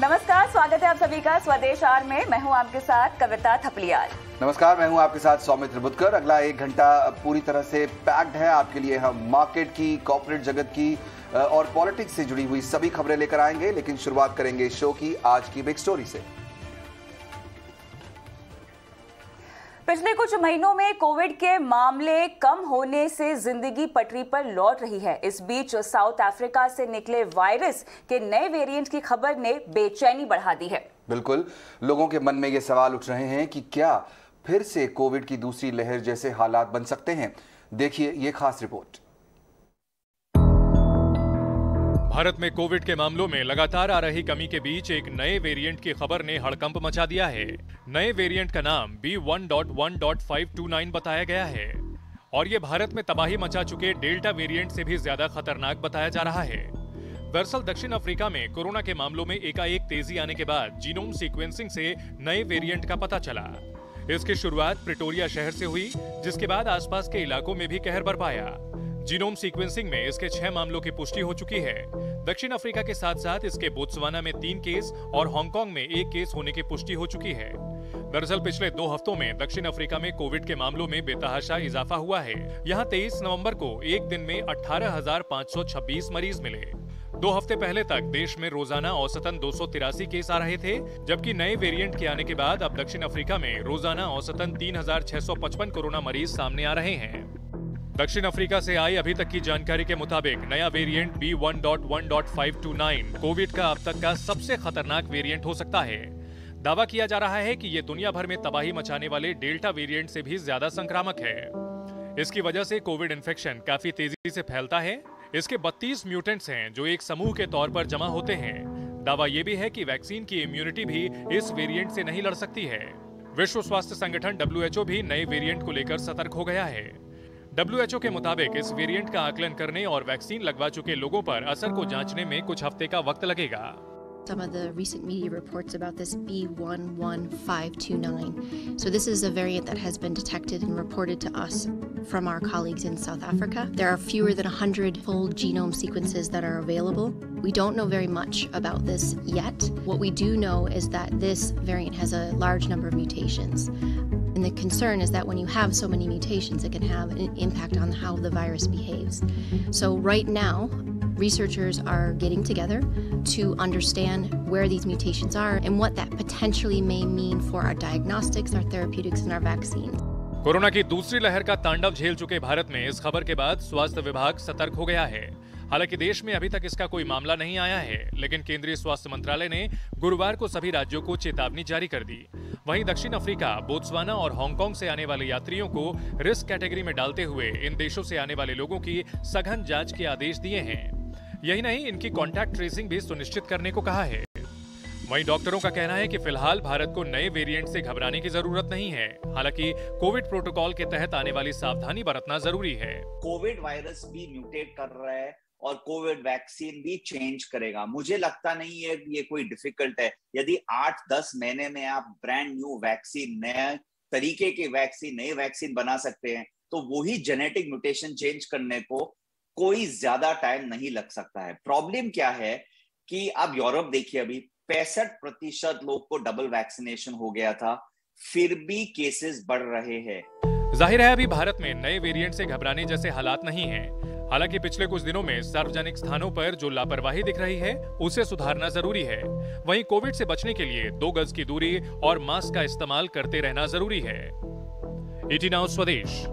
नमस्कार स्वागत है आप सभी का स्वदेश आर में मैं हूं आपके साथ कविता थपलियाल नमस्कार मैं हूं आपके साथ सौमित्र बुधकर अगला एक घंटा पूरी तरह से पैक्ड है आपके लिए हम मार्केट की कॉर्पोरेट जगत की और पॉलिटिक्स से जुड़ी हुई सभी खबरें लेकर आएंगे लेकिन शुरुआत करेंगे शो की आज की बिग स्टोरी ऐसी पिछले कुछ महीनों में कोविड के मामले कम होने से जिंदगी पटरी पर लौट रही है इस बीच साउथ अफ्रीका से निकले वायरस के नए वेरिएंट की खबर ने बेचैनी बढ़ा दी है बिल्कुल लोगों के मन में ये सवाल उठ रहे हैं कि क्या फिर से कोविड की दूसरी लहर जैसे हालात बन सकते हैं देखिए ये खास रिपोर्ट भारत में कोविड के मामलों में लगातार आ रही कमी के बीच एक नए वेरिएंट की खबर ने हड़कंप मचा दिया है नए वेरिएंट का नाम B one dot one dot five two nine बताया गया है और ये भारत में तबाही मचा चुके डेल्टा वेरिएंट से भी ज्यादा खतरनाक बताया जा रहा है दरअसल दक्षिण अफ्रीका में कोरोना के मामलों में एकाएक तेजी आने के बाद जीनोम सीक्वेंसिंग से नए वेरिएंट का पता चला इसकी शुरुआत प्रिटोरिया शहर से हुई जिसके बाद आसपास के इलाकों में भी कहर बरपाया जीनोम सीक्वेंसिंग में इसके छह मामलों की पुष्टि हो चुकी है दक्षिण अफ्रीका के साथ साथ इसके बोत्सवाना में तीन केस और हांगकांग में एक केस होने की पुष्टि हो चुकी है दरअसल पिछले दो हफ्तों में दक्षिण अफ्रीका में कोविड के मामलों में बेतहाशा इजाफा हुआ है यहाँ तेईस नवम्बर को एक दिन में अठारह मरीज मिले दो हफ्ते पहले तक देश में रोजाना औसतन दो केस आ रहे थे जबकि नए वेरिएंट के आने के बाद अब दक्षिण अफ्रीका में रोजाना औसतन 3,655 कोरोना मरीज सामने आ रहे हैं दक्षिण अफ्रीका से आई अभी तक की जानकारी के मुताबिक नया variant B one dot one dot five two nine covid का अब तक का सबसे खतरनाक वेरिएंट हो सकता है दावा किया जा रहा है कि ये दुनिया भर में तबाही मचाने वाले डेल्टा वेरिएंट से भी ज्यादा संक्रामक है इसकी वजह से कोविड इन्फेक्शन काफी तेजी से फैलता है इसके 32 म्यूटेंट्स हैं जो एक समूह के तौर पर जमा होते हैं दावा यह भी है कि वैक्सीन की इम्यूनिटी भी इस वेरिएंट से नहीं लड़ सकती है विश्व स्वास्थ्य संगठन डब्ल्यू भी नए वेरिएंट को लेकर सतर्क हो गया है डब्ल्यूएचओ के मुताबिक इस वेरिएंट का आकलन करने और वैक्सीन लगवा चुके लोगों पर असर को जांचने में कुछ हफ्ते का वक्त लगेगा some of the recent media reports about this B11529. So, this is a variant that has been detected and reported to us from our colleagues in South Africa. There are fewer than 100 full genome sequences that are available. We don't know very much about this yet. What we do know is that this variant has a large number of mutations. And the concern is that when you have so many mutations, it can have an impact on how the virus behaves. So, right now, researchers are getting together to understand where these mutations are and what that potentially may mean for our diagnostics, our therapeutics, and our vaccines. Corona की दूसरी लहर का तांडव झेल चुके भारत में इस खबर के बाद स्वास्थ्य विभाग सतर्क हो गया है हालांकि देश में अभी तक इसका कोई मामला नहीं आया है लेकिन केंद्रीय स्वास्थ्य मंत्रालय ने गुरुवार को सभी राज्यों को चेतावनी जारी कर दी वहीं दक्षिण अफ्रीका बोत्सवाना और हांगकांग से आने वाले यात्रियों को रिस्क कैटेगरी में डालते हुए इन देशों से आने वाले लोगों की सघन जांच के आदेश दिए हैं यही नहीं इनकी कॉन्टैक्ट ट्रेसिंग भी सुनिश्चित करने को कहा है वहीं डॉक्टरों का कहना है कि फिलहाल भारत को नए वेरिएंट से घबराने की जरूरत नहीं है हालांकि कोविड प्रोटोकॉल के तहत आने वाली सावधानी बरतना जरूरी है कोविड वायरस भी म्यूटेट कर रहा है और कोविड वैक्सीन भी चेंज करेगा मुझे लगता नहीं है ये कोई डिफिकल्ट है यदि आठ दस महीने में आप ब्रांड न्यू वैक्सीन नए तरीके के वैक्सीन नए वैक्सीन बना सकते हैं तो वही जेनेटिक म्यूटेशन चेंज करने को कोई ज्यादा टाइम नहीं लग सकता है प्रॉब्लम क्या है कि आप यूरोप देखिए अभी पैंसठ प्रतिशत लोग को डबल वैक्सीनेशन हो गया था फिर भी केसेस बढ़ रहे हैं जाहिर है अभी भारत में नए वेरिएंट से घबराने जैसे हालात नहीं हैं हालांकि पिछले कुछ दिनों में सार्वजनिक स्थानों पर जो लापरवाही दिख रही है उसे सुधारना जरूरी है वहीं कोविड से बचने के लिए दो गज की दूरी और मास्क का इस्तेमाल करते रहना जरूरी है इटी नाउ स्वदेश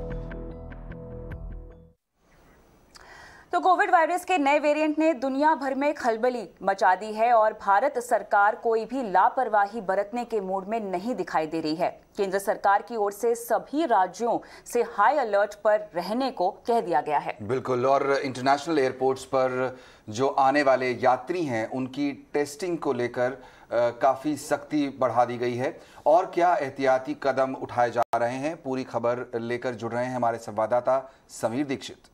तो कोविड वायरस के नए वेरिएंट ने दुनिया भर में खलबली मचा दी है और भारत सरकार कोई भी लापरवाही बरतने के मूड में नहीं दिखाई दे रही है केंद्र सरकार की ओर से सभी राज्यों से हाई अलर्ट पर रहने को कह दिया गया है बिल्कुल और इंटरनेशनल एयरपोर्ट्स पर जो आने वाले यात्री हैं उनकी टेस्टिंग को लेकर काफ़ी सख्ती बढ़ा दी गई है और क्या एहतियाती कदम उठाए जा रहे हैं पूरी खबर लेकर जुड़ रहे हैं हमारे संवाददाता समीर दीक्षित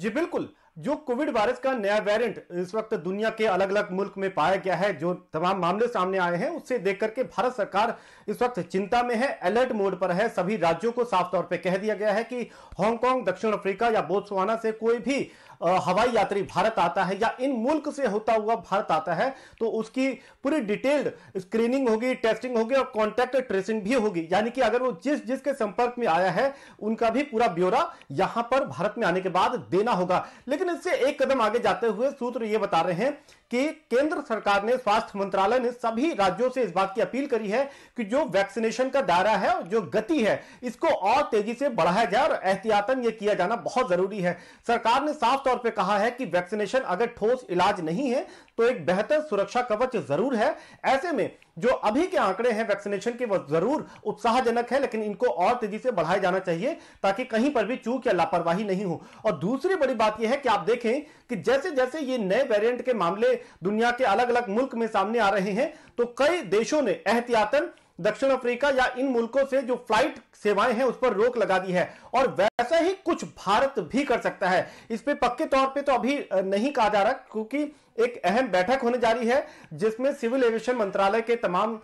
जी बिल्कुल जो कोविड वायरस का नया वेरिएंट इस वक्त दुनिया के अलग अलग मुल्क में पाया गया है जो तमाम मामले सामने आए हैं उससे देख करके भारत सरकार इस वक्त चिंता में है अलर्ट मोड पर है सभी राज्यों को साफ तौर पर कह दिया गया है कि हांगकांग दक्षिण अफ्रीका या बोत्सवाना से कोई भी हवाई यात्री भारत आता है या इन मुल्क से होता हुआ भारत आता है तो उसकी पूरी डिटेल्ड स्क्रीनिंग होगी टेस्टिंग होगी और कॉन्टैक्ट ट्रेसिंग भी होगी यानी कि अगर वो जिस जिसके संपर्क में आया है उनका भी पूरा ब्यौरा यहां पर भारत में आने के बाद देना होगा लेकिन इससे एक कदम आगे जाते हुए सूत्र ये बता रहे हैं कि केंद्र सरकार ने स्वास्थ्य मंत्रालय ने सभी राज्यों से इस बात की अपील करी है कि जो वैक्सीनेशन का दायरा है जो गति है इसको और तेजी से बढ़ाया जाए और एहतियातन ये किया जाना बहुत जरूरी है सरकार ने साफ तौर पर कहा है कि वैक्सीनेशन अगर ठोस इलाज नहीं है तो एक बेहतर सुरक्षा कवच जरूर है ऐसे में जो अभी के आंकड़े हैं वैक्सीनेशन के वो जरूर उत्साहजनक है लेकिन इनको और तेजी से बढ़ाया जाना चाहिए ताकि कहीं पर भी चूक या लापरवाही नहीं हो और दूसरी बड़ी बात यह है कि आप देखें कि जैसे जैसे ये नए वेरिएंट के मामले दुनिया के अलग अलग मुल्क में सामने आ रहे हैं तो कई देशों ने एहतियातन दक्षिण अफ्रीका या इन मुल्कों से जो फ्लाइट सेवाएं हैं उस पर रोक लगा दी है और वैसा ही कुछ भारत भी कर सकता है इस पर पक्के तौर पे तो अभी नहीं कहा जा रहा क्योंकि एक अहम बैठक होने जा रही है जिसमें सिविल एविएशन मंत्रालय के तमाम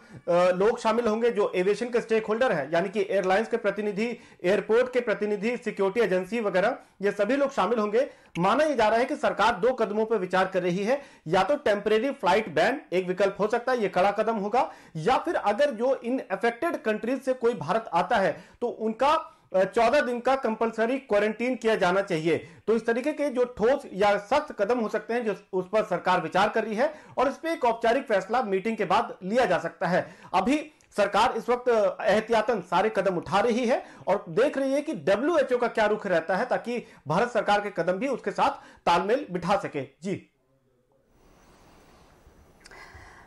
लोग शामिल होंगे जो एविएशन के स्टेक होल्डर है यानी कि एयरलाइंस के प्रतिनिधि एयरपोर्ट के प्रतिनिधि सिक्योरिटी एजेंसी वगैरह ये सभी लोग शामिल होंगे माना यह जा रहा है कि सरकार दो कदमों पर विचार कर रही है या तो टेम्परेरी फ्लाइट बैन एक विकल्प हो सकता है यह कड़ा कदम होगा या फिर अगर जो इन अफेक्टेड कंट्रीज से कोई भारत आता है तो उनका चौदह दिन का कंपलसरी क्वारंटीन किया जाना चाहिए तो इस तरीके के जो ठोस या सख्त कदम हो सकते हैं जो उस पर सरकार विचार कर रही है और इस पर एक औपचारिक फैसला मीटिंग के बाद लिया जा सकता है अभी सरकार इस वक्त एहतियातन सारे कदम उठा रही है और देख रही है कि डब्ल्यू का क्या रुख रहता है ताकि भारत सरकार के कदम भी उसके साथ तालमेल बिठा सके जी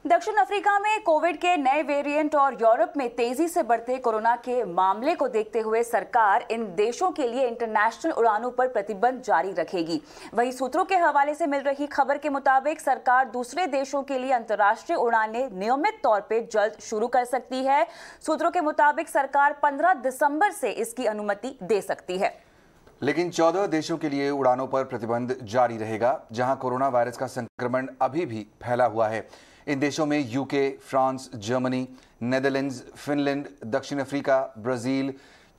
दक्षिण अफ्रीका में कोविड के नए वेरिएंट और यूरोप में तेजी से बढ़ते कोरोना के मामले को देखते हुए सरकार इन देशों के लिए इंटरनेशनल उड़ानों पर प्रतिबंध जारी रखेगी वहीं सूत्रों के हवाले से मिल रही खबर के मुताबिक सरकार दूसरे देशों के लिए अंतर्राष्ट्रीय उड़ानें नियमित तौर पर जल्द शुरू कर सकती है सूत्रों के मुताबिक सरकार पंद्रह दिसंबर से इसकी अनुमति दे सकती है लेकिन 14 देशों के लिए उड़ानों पर प्रतिबंध जारी रहेगा जहां कोरोना वायरस का संक्रमण अभी भी फैला हुआ है इन देशों में UK France Germany Netherlands Finland दक्षिण अफ्रीका ब्राज़ील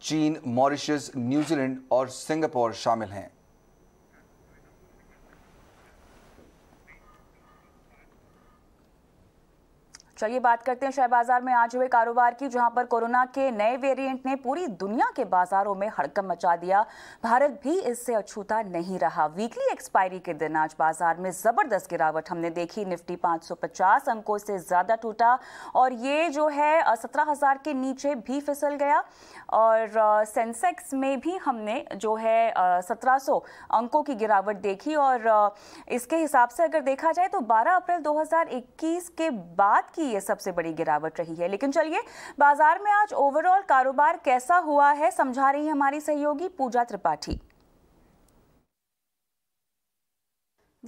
चीन मॉरिशस न्यूजीलैंड और सिंगापुर शामिल हैं चलिए बात करते हैं शेयर बाजार में आज हुए कारोबार की जहां पर कोरोना के नए वेरिएंट ने पूरी दुनिया के बाजारों में हड़कम मचा दिया भारत भी इससे अछूता नहीं रहा वीकली एक्सपायरी के दिन आज बाजार में जबरदस्त गिरावट हमने देखी निफ्टी 550 अंकों से ज्यादा टूटा और ये जो है सत्रह हजार के नीचे भी फिसल गया और सेंसेक्स में भी हमने जो है सत्रह अंकों की गिरावट देखी और इसके हिसाब से अगर देखा जाए तो बारह अप्रैल दो के बाद की ये सबसे बड़ी गिरावट रही है लेकिन चलिए बाजार में आज ओवरऑल कारोबार कैसा हुआ है समझा रही है हमारी सहयोगी पूजा त्रिपाठी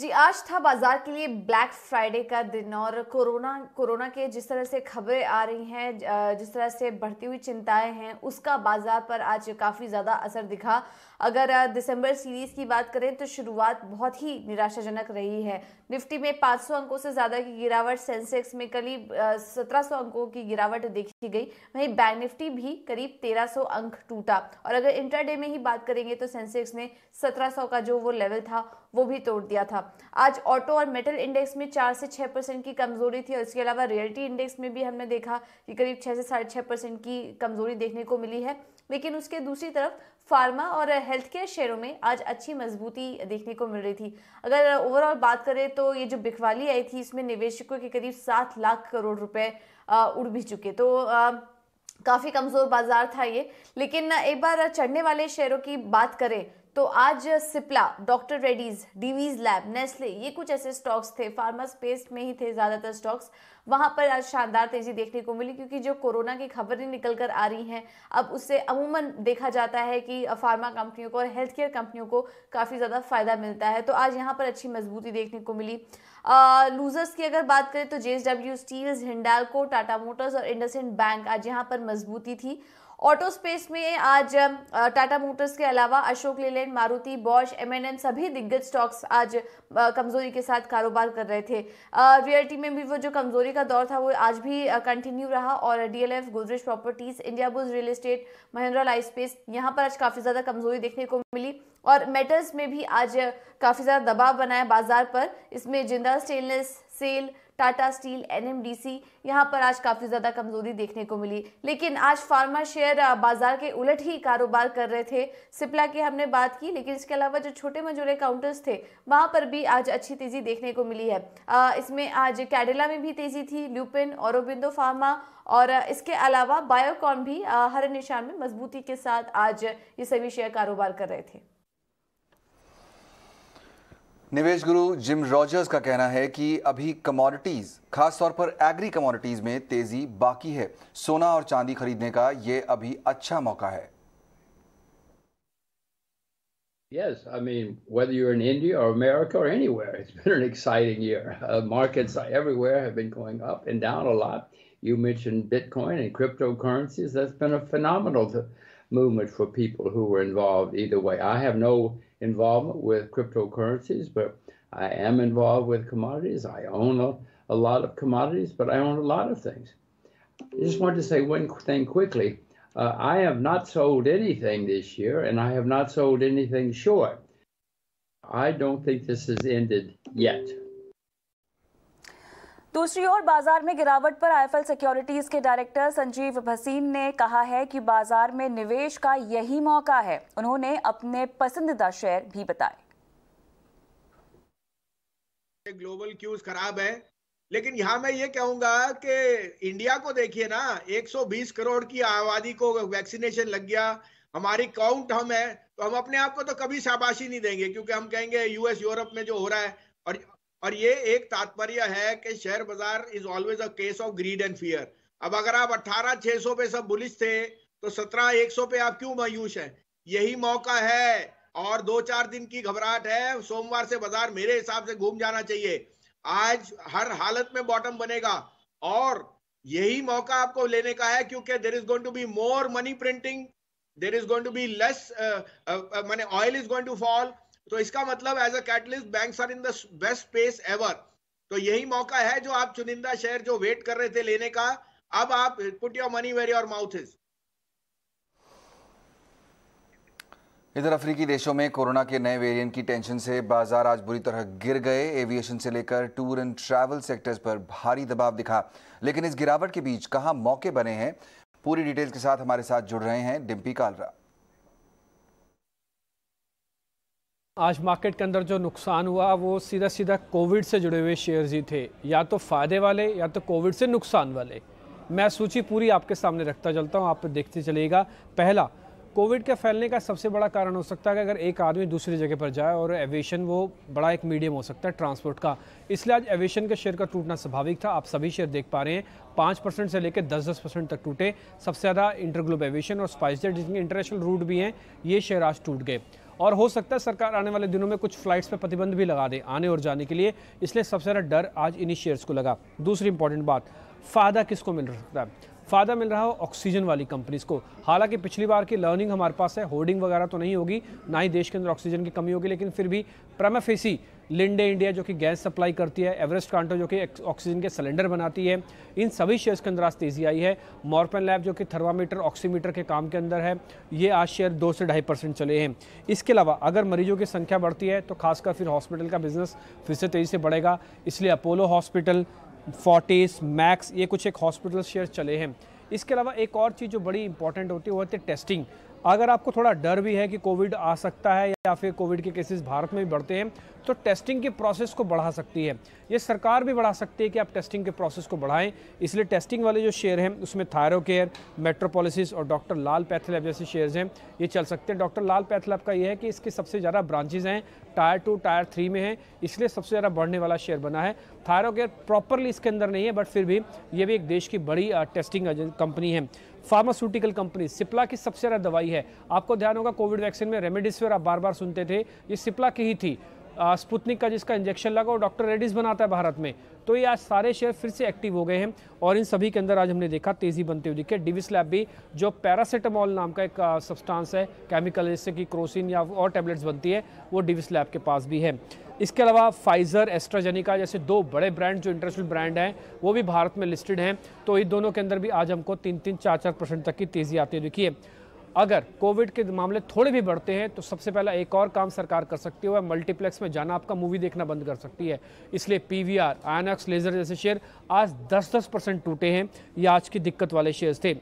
जी आज था बाजार के लिए ब्लैक फ्राइडे का दिन और कोरोना कोरोना के जिस तरह से खबरें आ रही हैं जिस तरह से बढ़ती हुई चिंताएं हैं उसका बाजार पर आज काफ़ी ज़्यादा असर दिखा अगर दिसंबर सीरीज की बात करें तो शुरुआत बहुत ही निराशाजनक रही है निफ्टी में 500 अंकों से ज़्यादा की गिरावट सेंसेक्स में करीब 1700 अंकों की गिरावट देखी गई वहीं बैंक निफ्टी भी करीब 1300 अंक टूटा और अगर इंटरडे में ही बात करेंगे तो सेंसेक्स ने 1700 का जो वो लेवल था वो भी तोड़ दिया था आज ऑटो और मेटल इंडेक्स में चार से छः परसेंट की कमजोरी थी और इसके अलावा रियल्टी इंडेक्स में भी हमने देखा कि करीब छः से साढ़े छः परसेंट की कमजोरी देखने को मिली है लेकिन उसके दूसरी तरफ फार्मा और हेल्थ केयर शेयरों में आज अच्छी मजबूती देखने को मिल रही थी अगर ओवरऑल बात करें तो ये जो बिकवाली आई थी इसमें निवेशकों के करीब सात लाख करोड़ रुपए उड़ भी चुके तो आ, काफ़ी कमज़ोर बाजार था ये लेकिन एक बार चढ़ने वाले शेयरों की बात करें तो आज Cipla doctor Reddy's Divi's lab Nestle ये कुछ ऐसे स्टॉक्स थे फार्मा स्पेस में ही थे ज़्यादातर स्टॉक्स वहाँ पर आज शानदार तेज़ी देखने को मिली क्योंकि जो कोरोना की खबरें निकल कर आ रही हैं अब उससे अमूमन देखा जाता है कि फार्मा कंपनियों को और हेल्थ केयर कंपनियों को काफ़ी ज़्यादा फ़ायदा मिलता है तो आज यहाँ पर अच्छी मजबूती देखने को मिली लूजर्स की अगर बात करें तो J S W steels Hindalco Tata motors और इंडस इंड बैंक आज यहाँ पर मजबूती थी ऑटो स्पेस में आज टाटा मोटर्स के अलावा अशोक लेलैंड मारुति बॉश एम सभी दिग्गज स्टॉक्स आज कमजोरी के साथ कारोबार कर रहे थे रियल्टी में भी वो जो कमजोरी का दौर था वो आज भी कंटिन्यू रहा और DLF Godrej properties India bulls real estate Mahindra life space यहाँ पर आज काफ़ी ज़्यादा कमजोरी देखने को मिली और मेटल्स में भी आज काफ़ी ज़्यादा दबाव बनाया बाजार पर इसमें Jindal stainless SAIL Tata steel NMDC यहाँ पर आज काफ़ी ज़्यादा कमजोरी देखने को मिली लेकिन आज फार्मा शेयर बाजार के उलट ही कारोबार कर रहे थे सिप्ला की हमने बात की लेकिन इसके अलावा जो छोटे मजूरे काउंटर्स थे वहाँ पर भी आज अच्छी तेज़ी देखने को मिली है इसमें आज कैडिला में भी तेज़ी थी ल्यूपिन औरबिंदो फार्मा और इसके अलावा बायोकॉन भी हर निशान में मजबूती के साथ आज ये सभी शेयर कारोबार कर रहे थे निवेश गुरु जिम रॉजर्स का कहना है कि अभी कमोडिटीज़ खासतौर पर एग्री कमोडिटीज़ में तेज़ी बाकी है सोना और चांदी खरीदने का ये अभी अच्छा मौका है Yes, I mean, whether you're in India or America or anywhere, it's been an exciting year. Uh, markets everywhere have been going up and down a lot. You mentioned Bitcoin and cryptocurrencies. That's been a phenomenal movement for people who were involved either way. I have no involvement with cryptocurrencies, but I am involved with commodities. I own a, a lot of commodities, but I own a lot of things. I just wanted to say one thing quickly. Uh, I have not sold anything this year, and I have not sold anything short. I don't think this has ended yet. दूसरी ओर बाजार में गिरावट पर IFL securities के director Sanjiv Bhasin ने कहा है कि बाजार में निवेश का यही मौका है उन्होंने अपने पसंदीदा शेयर भी बताए ग्लोबल क्यूज खराब है लेकिन यहाँ मैं ये कहूंगा कि इंडिया को देखिए ना 120 करोड़ की आबादी को वैक्सीनेशन लग गया हमारी काउंट हम है तो हम अपने आप को तो कभी शाबाशी नहीं देंगे क्योंकि हम कहेंगे यूएस यूरोप में जो हो रहा है और और ये एक तात्पर्य है कि शेयर बाजार is always a case of greed and fear अब अगर आप अट्ठारह छह सौ पे सब बुलिश थे तो सत्रह एक सौ पे आप क्यों मायूस हैं यही मौका है और दो चार दिन की घबराहट है सोमवार से बाजार मेरे हिसाब से घूम जाना चाहिए आज हर हालत में बॉटम बनेगा और यही मौका आपको लेने का है क्योंकि there is going to be more money printing there is going to be less मैंने oil is going to fall तो इसका मतलब as a catalyst bank are in the best space ever तो यही मौका है जो आप चुनिंदा शेयर जो वेट कर रहे थे लेने का अब आप put your money where your mouth is इधर अफ्रीकी देशों में कोरोना के नए वेरिएंट की टेंशन से बाजार आज बुरी तरह गिर गए एविएशन से लेकर टूर एंड ट्रैवल सेक्टर्स पर भारी दबाव दिखा लेकिन इस गिरावट के बीच कहां मौके बने हैं पूरी डिटेल्स के साथ हमारे साथ जुड़ रहे हैं डिम्पी कालरा आज मार्केट के अंदर जो नुकसान हुआ वो सीधा सीधा कोविड से जुड़े हुए शेयर्स ही थे या तो फ़ायदे वाले या तो कोविड से नुकसान वाले मैं सूची पूरी आपके सामने रखता चलता हूँ आप देखते चलेगा पहला कोविड के फैलने का सबसे बड़ा कारण हो सकता है कि अगर एक आदमी दूसरी जगह पर जाए और एविएशन वो बड़ा एक मीडियम हो सकता है ट्रांसपोर्ट का इसलिए आज एविएशन के शेयर का टूटना स्वाभाविक था आप सभी शेयर देख पा रहे हैं पाँच परसेंट से लेकर दस दस परसेंट तक टूटे सबसे ज़्यादा इंटरग्लोब एविएशन और स्पाइसजेट जिनके इंटरनेशनल रूट भी हैं ये शेयर आज टूट गए और हो सकता है सरकार आने वाले दिनों में कुछ फ्लाइट्स पर प्रतिबंध भी लगा दे आने और जाने के लिए इसलिए सबसे ज़्यादा डर आज इन्हीं शेयर्स को लगा दूसरी इंपॉर्टेंट बात फ़ायदा किसको मिल सकता है फ़ायदा मिल रहा हो ऑक्सीजन वाली कंपनीज को हालांकि पिछली बार की लर्निंग हमारे पास है होर्डिंग वगैरह तो नहीं होगी ना ही देश के अंदर ऑक्सीजन की कमी होगी लेकिन फिर भी प्रमाफेसी लिंडे इंडिया जो कि गैस सप्लाई करती है एवरेस्ट कांटो जो कि ऑक्सीजन के सिलेंडर बनाती है इन सभी शेयर्स के अंदर आज तेज़ी आई है मॉर्पन लैब जो कि थर्मामीटर ऑक्सीमीटर के काम के अंदर है ये आज शेयर दो से ढाई परसेंट चले हैं इसके अलावा अगर मरीजों की संख्या बढ़ती है तो खासकर फिर हॉस्पिटल का बिजनेस फिर से तेज़ी से बढ़ेगा इसलिए अपोलो हॉस्पिटल फोर्टिस मैक्स ये कुछ एक हॉस्पिटल शेयर चले हैं इसके अलावा एक और चीज़ जो बड़ी इंपॉर्टेंट होती है वो होती है टेस्टिंग अगर आपको थोड़ा डर भी है कि कोविड आ सकता है या फिर कोविड के केसेस भारत में भी बढ़ते हैं तो टेस्टिंग के प्रोसेस को बढ़ा सकती है ये सरकार भी बढ़ा सकती है कि आप टेस्टिंग के प्रोसेस को बढ़ाएं इसलिए टेस्टिंग वाले जो शेयर हैं उसमें थायरो केयर मेट्रोपोलिसिस और डॉक्टर लाल पैथलैब जैसे शेयर्स हैं ये चल सकते हैं डॉक्टर लाल पैथलैब का ये है कि इसके सबसे ज़्यादा ब्रांचेज हैं टायर टू टायर थ्री में हैं इसलिए सबसे ज़्यादा बढ़ने वाला शेयर बना है थायरो केयर प्रॉपरली इसके अंदर नहीं है बट फिर भी ये भी एक देश की बड़ी टेस्टिंग कंपनी है फार्मास्यूटिकल कंपनी सिप्ला की सबसे ज़्यादा दवाई है आपको ध्यान होगा कोविड वैक्सीन में रेमडेसिविर आप बार बार सुनते थे ये सिप्ला की ही थी स्पुतनिक का जिसका इंजेक्शन लगा वो डॉक्टर रेडिस बनाता है भारत में तो ये आज सारे शेयर फिर से एक्टिव हो गए हैं और इन सभी के अंदर आज हमने देखा तेज़ी बनते हुए दिखे डिविस लैब भी जो पैरासीटामॉल नाम का एक सब्सटेंस है केमिकल जैसे कि क्रोसिन या और टैबलेट्स बनती है वो डिविस लैब के पास भी है इसके अलावा फाइज़र एस्ट्राजेनिका जैसे दो बड़े ब्रांड जो इंटरनेशनल ब्रांड हैं वो भी भारत में लिस्टेड हैं तो इन दोनों के अंदर भी आज हमको तीन तीन चार चार परसेंट तक की तेज़ी आती है दिखी है अगर कोविड के मामले थोड़े भी बढ़ते हैं तो सबसे पहला एक और काम सरकार कर सकती है मल्टीप्लेक्स में जाना आपका मूवी देखना बंद कर सकती है इसलिए P V R INOX leisure जैसे शेयर आज दस दस परसेंट टूटे हैं ये आज की दिक्कत वाले शेयर्स थे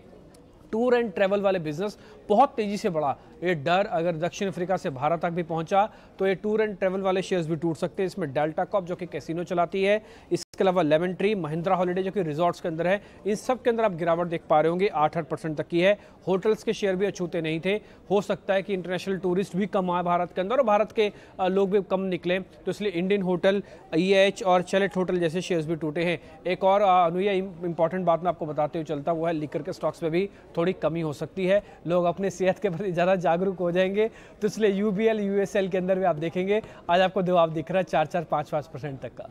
टूर एंड ट्रेवल वाले बिजनेस बहुत तेजी से बढ़ा ये डर अगर दक्षिण अफ्रीका से भारत तक भी पहुंचा तो ये टूर एंड ट्रेवल वाले शेयर्स भी टूट सकते हैं इसमें डेल्टा कॉप जो कि कैसीनो चलाती है इसके अलावा लेमन ट्री महिंद्रा हॉलीडे जो कि रिजॉर्ट्स के अंदर है इन सब के अंदर आप गिरावट देख पा रहे होंगे आठ आठ परसेंट तक की है होटल्स के शेयर भी अछूते नहीं थे हो सकता है कि इंटरनेशनल टूरिस्ट भी कम आए भारत के अंदर और भारत के लोग भी कम निकले तो इसलिए इंडियन होटल ई e और चैलेट होटल जैसे शेयर्स भी टूटे हैं एक और अनुया इंपॉर्टेंट बात मैं आपको बताते हुए चलता वो है लिकर के स्टॉक्स में भी थोड़ी कमी हो सकती है लोग अब अपने सेहत के प्रति ज़्यादा जागरूक हो जाएंगे तो इसलिए U B L U S L के अंदर भी आप देखेंगे आज आपको दबाव दिख रहा है चार चार पाँच पाँच परसेंट तक का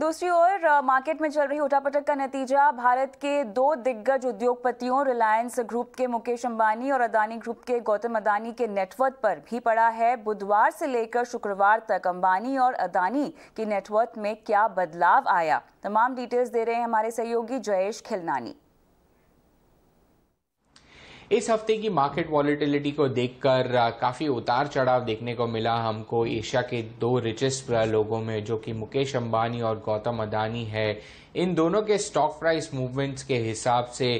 दूसरी ओर मार्केट में चल रही उठापटक का नतीजा भारत के दो दिग्गज उद्योगपतियों रिलायंस ग्रुप के मुकेश अंबानी और अदानी ग्रुप के गौतम अदानी के नेटवर्थ पर भी पड़ा है बुधवार से लेकर शुक्रवार तक अंबानी और अदानी की नेटवर्थ में क्या बदलाव आया तमाम डिटेल्स दे रहे हैं हमारे सहयोगी जयेश खिलनानी इस हफ्ते की मार्केट वॉलीटिलिटी को देखकर काफ़ी उतार चढ़ाव देखने को मिला हमको एशिया के दो रिचेस्ट लोगों में जो कि मुकेश अंबानी और गौतम अदानी है इन दोनों के स्टॉक प्राइस मूवमेंट्स के हिसाब से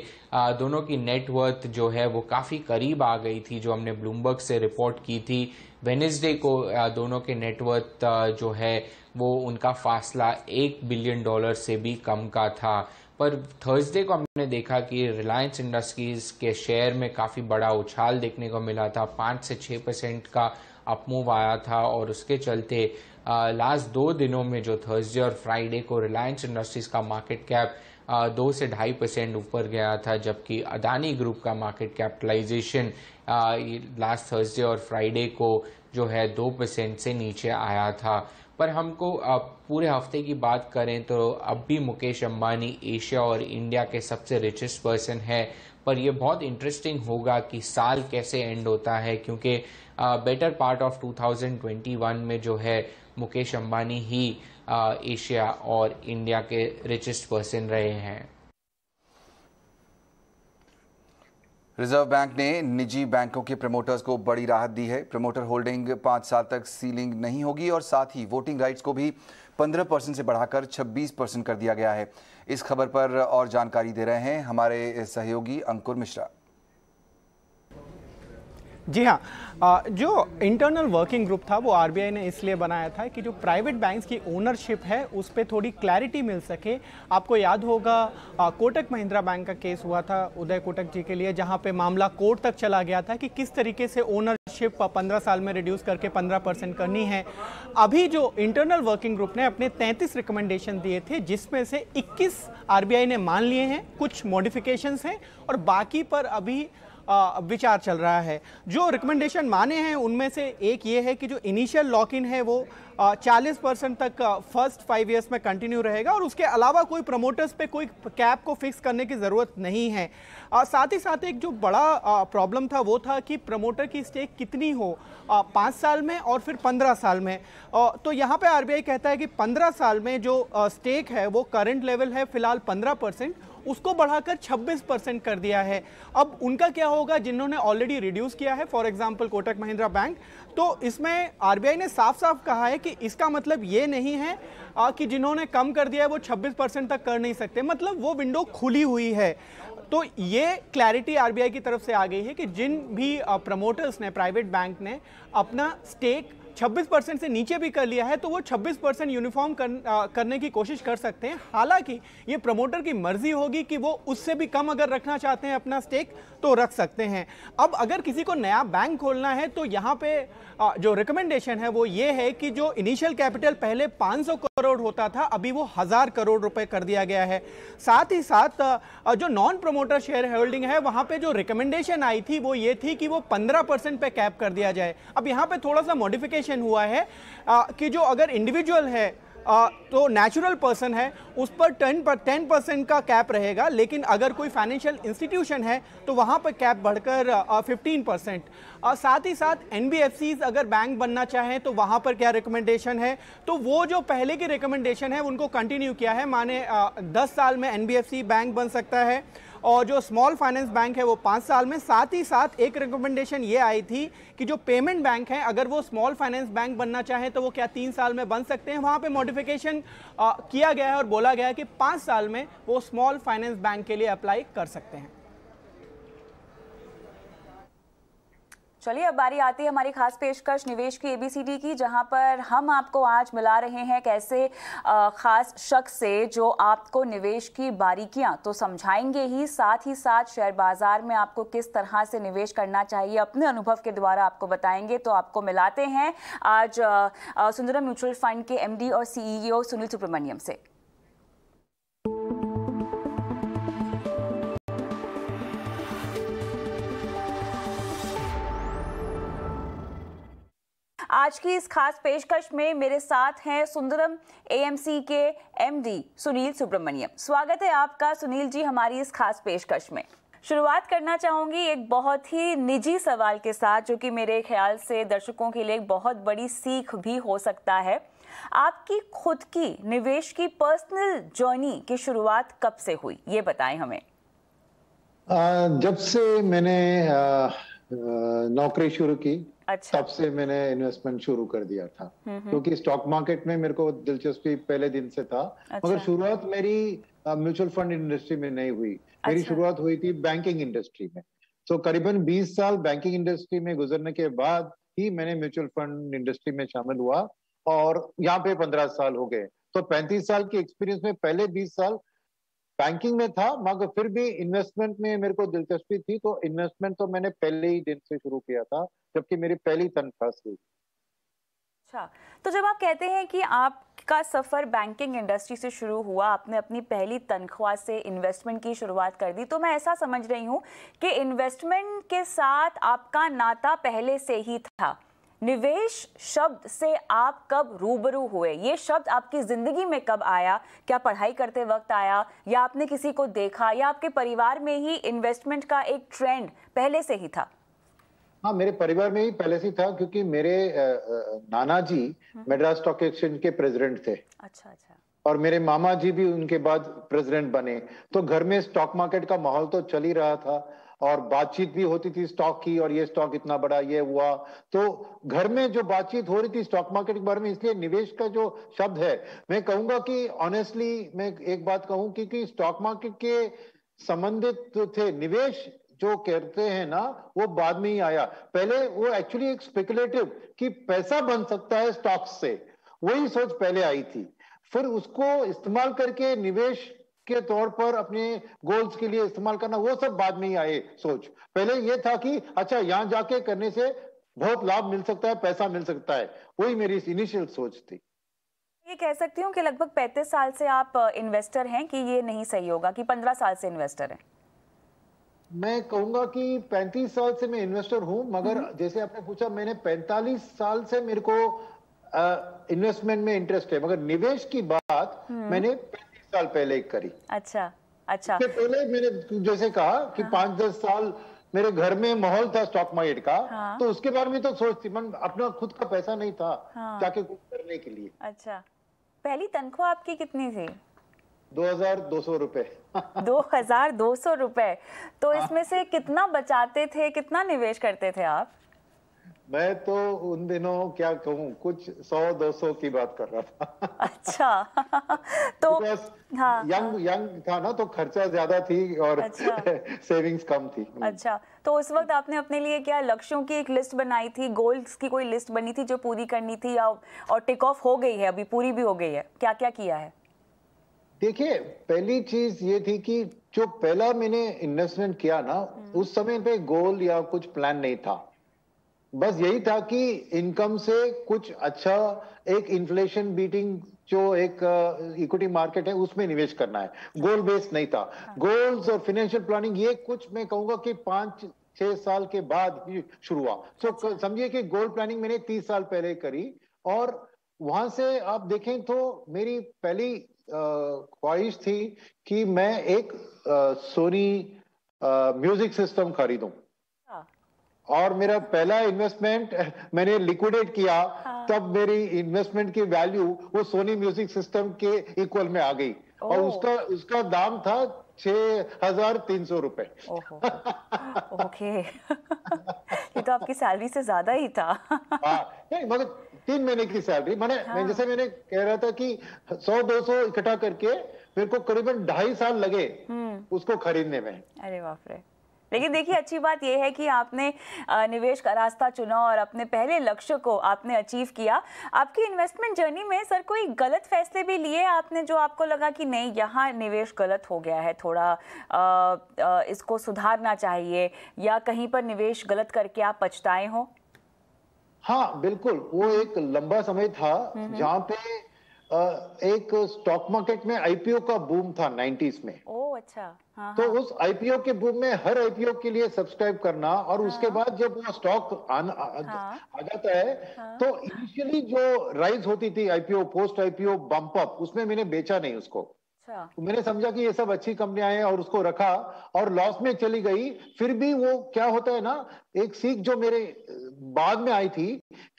दोनों की नेटवर्थ जो है वो काफ़ी करीब आ गई थी जो हमने ब्लूमबर्ग से रिपोर्ट की थी वेनेसडे को दोनों के नेटवर्थ जो है वो उनका फासला एक बिलियन डॉलर से भी कम का था पर थर्सडे को हमने देखा कि रिलायंस इंडस्ट्रीज के शेयर में काफ़ी बड़ा उछाल देखने को मिला था पाँच से छः परसेंट का अपमूव आया था और उसके चलते लास्ट दो दिनों में जो थर्सडे और फ्राइडे को रिलायंस इंडस्ट्रीज का मार्केट कैप दो से ढाई परसेंट ऊपर गया था जबकि अदानी ग्रुप का मार्केट कैपिटलाइजेशन लास्ट थर्सडे और फ्राइडे को जो है दो परसेंट से नीचे आया था पर हमको पूरे हफ्ते की बात करें तो अब भी मुकेश अंबानी एशिया और इंडिया के सबसे रिचेस्ट पर्सन है पर यह बहुत इंटरेस्टिंग होगा कि साल कैसे एंड होता है क्योंकि बेटर पार्ट ऑफ 2021 में जो है मुकेश अंबानी ही एशिया और इंडिया के रिचेस्ट पर्सन रहे हैं रिजर्व बैंक ने निजी बैंकों के प्रमोटर्स को बड़ी राहत दी है प्रमोटर होल्डिंग पाँच साल तक सीलिंग नहीं होगी और साथ ही वोटिंग राइट्स को भी 15 परसेंट से बढ़ाकर 26 परसेंट कर दिया गया है इस खबर पर और जानकारी दे रहे हैं हमारे सहयोगी अंकुर मिश्रा जी हाँ जो इंटरनल वर्किंग ग्रुप था वो आरबीआई ने इसलिए बनाया था कि जो प्राइवेट बैंक्स की ओनरशिप है उस पर थोड़ी क्लैरिटी मिल सके आपको याद होगा कोटक महिंद्रा बैंक का केस हुआ था उदय कोटक जी के लिए जहाँ पे मामला कोर्ट तक चला गया था कि किस तरीके से ओनरशिप पंद्रह साल में रिड्यूस करके पंद्रह परसेंट करनी है अभी जो इंटरनल वर्किंग ग्रुप ने अपने तैंतीस रिकमेंडेशन दिए थे जिसमें से इक्कीस आर ने मान लिए हैं कुछ मॉडिफिकेशंस हैं और बाकी पर अभी विचार चल रहा है जो रिकमेंडेशन माने हैं उनमें से एक ये है कि जो इनिशियल लॉक इन है वो चालीस परसेंट तक फर्स्ट फाइव ईयर्स में कंटिन्यू रहेगा और उसके अलावा कोई प्रमोटर्स पे कोई कैप को फिक्स करने की ज़रूरत नहीं है आ, साथ ही साथ एक जो बड़ा प्रॉब्लम था वो था कि प्रमोटर की स्टेक कितनी हो पाँच साल में और फिर पंद्रह साल में आ, तो यहाँ पे आरबीआई कहता है कि पंद्रह साल में जो स्टेक है वो करंट लेवल है फिलहाल पंद्रह परसेंट उसको बढ़ाकर 26 परसेंट कर दिया है अब उनका क्या होगा जिन्होंने ऑलरेडी रिड्यूस किया है for example Kotak Mahindra bank तो इसमें आरबीआई ने साफ साफ कहा है कि इसका मतलब ये नहीं है कि जिन्होंने कम कर दिया है वो 26 परसेंट तक कर नहीं सकते मतलब वो विंडो खुली हुई है तो ये क्लैरिटी आरबीआई की तरफ से आ गई है कि जिन भी प्रमोटर्स ने प्राइवेट बैंक ने अपना स्टेक 26 परसेंट से नीचे भी कर लिया है तो वो 26 परसेंट यूनिफॉर्म कर, करने की कोशिश कर सकते हैं हालांकि ये प्रमोटर की मर्जी होगी कि वो उससे भी कम अगर रखना चाहते हैं अपना स्टेक तो रख सकते हैं अब अगर किसी को नया बैंक खोलना है तो यहाँ पे जो रिकमेंडेशन है वो ये है कि जो इनिशियल कैपिटल पहले 500 करोड़ होता था अभी वो हज़ार करोड़ रुपए कर दिया गया है साथ ही साथ जो नॉन प्रमोटर शेयर होल्डिंग है वहाँ पर जो रिकमेंडेशन आई थी वो ये थी कि वो पंद्रह परसेंट कैप कर दिया जाए अब यहाँ पर थोड़ा सा मॉडिफिकेशन डिटर्मिनेशन हुआ है आ, कि जो अगर इंडिविजुअल है आ, तो नेचुरल पर्सन है उस पर टेन पर टेन परसेंट का कैप रहेगा लेकिन अगर कोई फाइनेंशियल इंस्टीट्यूशन है तो वहाँ पर कैप बढ़कर फिफ्टीन परसेंट साथ ही साथ एन अगर बैंक बनना चाहें तो वहाँ पर क्या रिकमेंडेशन है तो वो जो पहले की रिकमेंडेशन है उनको कंटिन्यू किया है माने दस साल में एन बैंक बन सकता है और जो स्मॉल फाइनेंस बैंक है वो पाँच साल में साथ ही साथ एक रिकमेंडेशन ये आई थी कि जो पेमेंट बैंक है अगर वो स्मॉल फाइनेंस बैंक बनना चाहे तो वो क्या तीन साल में बन सकते हैं वहाँ पर मॉडिफिकेशन किया गया है और बोला गया है कि पाँच साल में वो स्मॉल फाइनेंस बैंक के लिए अप्लाई कर सकते हैं चलिए अब बारी आती है हमारी खास पेशकश निवेश की एबीसीडी की जहां पर हम आपको आज मिला रहे हैं कैसे खास शख्स से जो आपको निवेश की बारीकियां तो समझाएंगे ही साथ ही साथ शेयर बाजार में आपको किस तरह से निवेश करना चाहिए अपने अनुभव के द्वारा आपको बताएंगे तो आपको मिलाते हैं आज सुंदरम म्यूचुअल फंड के एम और सीईओ e सुनील सुब्रमण्यम से आज की इस खास पेशकश में मेरे साथ हैं सुंदरम एएमसी के एमडी सुनील सुब्रमण्यम स्वागत है आपका सुनील जी हमारी इस खास पेशकश में शुरुआत करना चाहूँगी एक बहुत ही निजी सवाल के साथ जो कि मेरे ख्याल से दर्शकों के लिए एक बहुत बड़ी सीख भी हो सकता है आपकी खुद की निवेश की पर्सनल जर्नी की शुरुआत कब से हुई ये बताएं हमें जब से मैंने नौकरी शुरू की अच्छा तब से मैंने इन्वेस्टमेंट शुरू कर दिया था हम्म, हम्म। क्योंकि स्टॉक मार्केट में मेरे को दिलचस्पी पहले दिन से था अच्छा। मगर शुरुआत मेरी म्यूचुअल फंड इंडस्ट्री में नहीं हुई अच्छा। मेरी शुरुआत हुई थी बैंकिंग इंडस्ट्री में तो करीबन 20 साल बैंकिंग इंडस्ट्री में गुजरने के बाद ही मैंने म्यूचुअल फंड इंडस्ट्री में शामिल हुआ और यहाँ पे पंद्रह साल हो गए तो पैंतीस साल की एक्सपीरियंस में पहले बीस साल बैंकिंग में था मगर फिर भी इन्वेस्टमेंट में मेरे को दिलचस्पी थी तो इन्वेस्टमेंट तो मैंने पहले ही दिन से शुरू किया था जबकि मेरी पहली तनख्वाह थी अच्छा तो जब आप कहते हैं कि आपका सफ़र बैंकिंग इंडस्ट्री से शुरू हुआ आपने अपनी पहली तनख्वाह से इन्वेस्टमेंट की शुरुआत कर दी तो मैं ऐसा समझ रही हूँ कि इन्वेस्टमेंट के साथ आपका नाता पहले से ही था निवेश शब्द से आप कब रूबरू हुए ये शब्द आपकी ज़िंदगी में कब आया क्या पढ़ाई करते वक्त आया या आपने किसी को देखा या आपके परिवार में ही इन्वेस्टमेंट का एक ट्रेंड पहले से ही था हाँ मेरे परिवार में ही पहले से था क्योंकि मेरे नाना जी मेड्रास स्टॉक एक्सचेंज के प्रेसिडेंट थे अच्छा अच्छा और मेरे मामा जी भी उनके बाद प्रेसिडेंट बने तो घर में स्टॉक मार्केट का माहौल तो चल ही रहा था और बातचीत भी होती थी स्टॉक की और ये स्टॉक इतना बड़ा ये हुआ तो घर में जो बातचीत हो रही थी स्टॉक मार्केट के बारे में इसलिए निवेश का जो शब्द है मैं कहूंगा कि ऑनेस्टली मैं एक बात कहूं कि स्टॉक मार्केट के संबंधित थे निवेश जो कहते हैं ना वो बाद में ही आया पहले वो एक्चुअली एक स्पेकुलेटिव कि पैसा बन सकता है स्टॉक्स से वही सोच पहले आई थी फिर उसको इस्तेमाल करके निवेश के तौर पर अपने गोल्स के लिए इस्तेमाल करना वो सब बाद में ही आए सोच पहले ये था कि अच्छा यहाँ जाके करने से बहुत लाभ मिल सकता है पैसा मिल सकता है वही मेरी इनिशियल सोच थी ये कह सकती हूँ कि लगभग 35 साल से आप इन्वेस्टर हैं कि ये नहीं सही होगा कि 15 साल से इन्वेस्टर हैं मैं कहूंगा कि 35 साल से मैं इन्वेस्टर हूं मगर हम्म। जैसे आपने पूछा मैंने 45 साल से मेरे को इन्वेस्टमेंट में इंटरेस्ट है मगर निवेश की बात हम्म। मैंने साल पहले एक करी अच्छा अच्छा पहले मैंने जैसे कहा कि हाँ। पांच दस साल मेरे घर में माहौल था स्टॉक मार्केट का हाँ। तो उसके बारे में तो सोचती मन अपना खुद का पैसा नहीं था हाँ। जाके हाँ। कुछ करने के लिए अच्छा पहली तनख्वाह आपकी कितनी थी दो हजार दो सौ रुपए दो हजार दो सौ रुपए तो हाँ। इसमें से कितना बचाते थे कितना निवेश करते थे आप मैं तो उन दिनों क्या कहूँ कुछ सौ दो सौ की बात कर रहा था अच्छा तो हाँ, यंग हाँ. यंग था ना तो खर्चा ज्यादा थी और अच्छा, सेविंग्स कम थी अच्छा तो उस वक्त आपने अपने लिए क्या लक्ष्यों की एक लिस्ट बनाई थी गोल्स की कोई लिस्ट बनी थी जो पूरी करनी थी या और टेक ऑफ हो गई है अभी पूरी भी हो गई है क्या क्या किया है देखिए पहली चीज ये थी कि जो पहला मैंने इन्वेस्टमेंट किया ना हम्म। उस समय पे गोल या कुछ प्लान नहीं था बस यही था कि इनकम से कुछ अच्छा एक इन्फ्लेशन बीटिंग जो एक इक्विटी uh, मार्केट है उसमें निवेश करना है गोल बेस्ड नहीं था गोल्स हाँ। और फाइनेंशियल प्लानिंग ये कुछ मैं कहूंगा कि पांच छह साल के बाद शुरू हुआ सो अच्छा। समझिए कि गोल प्लानिंग मैंने तीस साल पहले करी और वहां से आप देखें तो मेरी पहली ख्वाहिश थी कि मैं एक सोनी म्यूजिक सिस्टम खरीदूं और मेरा पहला इन्वेस्टमेंट मैंने लिक्विडेट किया हाँ। तब मेरी इन्वेस्टमेंट की वैल्यू वो सोनी म्यूजिक सिस्टम के इक्वल में आ गई और उसका उसका दाम था छह हजार तीन सौ रुपए ओके ये तो आपकी सैलरी से ज्यादा ही था हाँ, नहीं मतलब तीन महीने की सैलरी मैंने हाँ। जैसे मैंने कह रहा था कि सौ दो सौ इकट्ठा करके मेरे को करीबन ढाई साल लगे हम्म। उसको खरीदने में अरे बाप रे लेकिन देखिए अच्छी बात यह है कि आपने निवेश का रास्ता चुना और अपने पहले लक्ष्य को आपने अचीव किया आपकी इन्वेस्टमेंट जर्नी में सर कोई गलत फैसले भी लिए आपने जो आपको लगा कि नहीं यहाँ निवेश गलत हो गया है थोड़ा आ, आ, इसको सुधारना चाहिए या कहीं पर निवेश गलत करके आप पछताए हो हाँ बिल्कुल वो एक लंबा समय था हम्म, हम्म। जहाँ पे एक स्टॉक मार्केट में आईपीओ का बूम था नाइन्टीज में ओ अच्छा हाँ, तो हाँ। उस आईपीओ के बूम में हर आईपीओ के लिए सब्सक्राइब करना और हाँ। उसके बाद जब वो स्टॉक आ, जाता है तो इनिशियली जो राइज होती थी IPO post IPO bump up उसमें मैंने बेचा नहीं उसको अच्छा। तो मैंने समझा कि ये सब अच्छी कंपनियां हैं और उसको रखा और लॉस में चली गई फिर भी वो क्या होता है ना एक सीख जो मेरे बाद में आई थी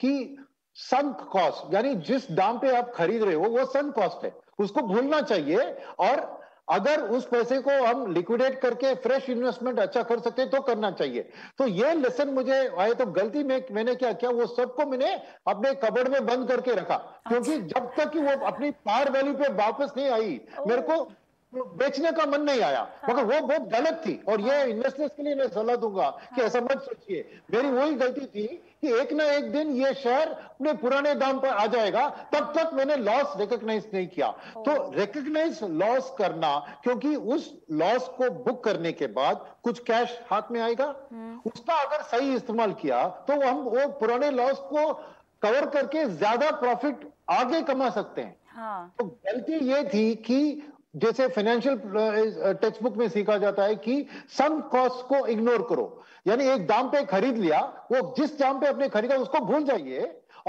कि संक कॉस्ट यानी जिस दाम पे आप खरीद रहे हो वो संक कॉस्ट है उसको भूलना चाहिए और अगर उस पैसे को हम लिक्विडेट करके फ्रेश इन्वेस्टमेंट अच्छा कर सकते तो करना चाहिए तो ये लेसन मुझे आए तो गलती में मैंने क्या किया वो सबको मैंने अपने कबर में बंद करके रखा क्योंकि अच्छा। जब तक कि वो अपनी पार वैल्यू पे वापस नहीं आई मेरे को बेचने का मन नहीं आया हाँ। मगर हाँ। वो बहुत गलत थी और ये इन्वेस्टर्स हाँ। के लिए मैं सलाह दूंगा कि हाँ। ऐसा मत सोचिए मेरी वही गलती थी कि एक ना एक दिन ये शेयर अपने पुराने दाम पर आ जाएगा तब तक मैंने लॉस रिकॉग्नाइज नहीं किया तो रिकॉग्नाइज लॉस करना क्योंकि उस लॉस को बुक करने के बाद कुछ कैश हाथ में आएगा हम्म। उसका अगर सही इस्तेमाल किया तो हम वो पुराने लॉस को कवर करके ज्यादा प्रॉफिट आगे कमा सकते हैं हाँ। तो गलती ये थी कि जैसे फाइनेंशियल टेक्स्ट बुक में सीखा जाता है कि सम कॉस्ट को इग्नोर करो यानी एक दाम पे खरीद लिया वो जिस दाम पे आपने खरीदा उसको भूल जाइए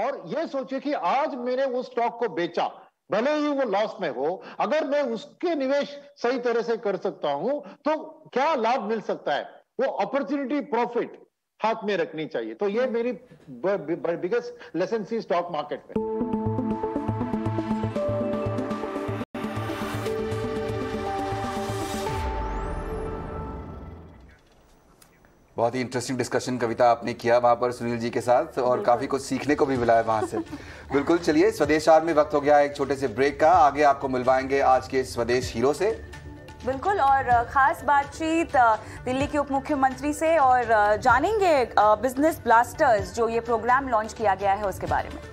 और ये सोचिए कि आज मैंने उस स्टॉक को बेचा भले ही वो लॉस में हो अगर मैं उसके निवेश सही तरह से कर सकता हूं तो क्या लाभ मिल सकता है वो अपॉर्चुनिटी प्रॉफिट हाथ में रखनी चाहिए तो ये मेरी बिगेस्ट लेसन थी स्टॉक मार्केट में बहुत ही इंटरेस्टिंग डिस्कशन कविता आपने किया वहाँ पर सुनील जी के साथ तो और काफ़ी कुछ सीखने को भी मिला है वहाँ से बिल्कुल चलिए स्वदेश आर में वक्त हो गया है एक छोटे से ब्रेक का आगे आपको मिलवाएंगे आज के स्वदेश हीरो से बिल्कुल और ख़ास बातचीत दिल्ली के उप मुख्यमंत्री से और जानेंगे बिजनेस ब्लास्टर्स जो ये प्रोग्राम लॉन्च किया गया है उसके बारे में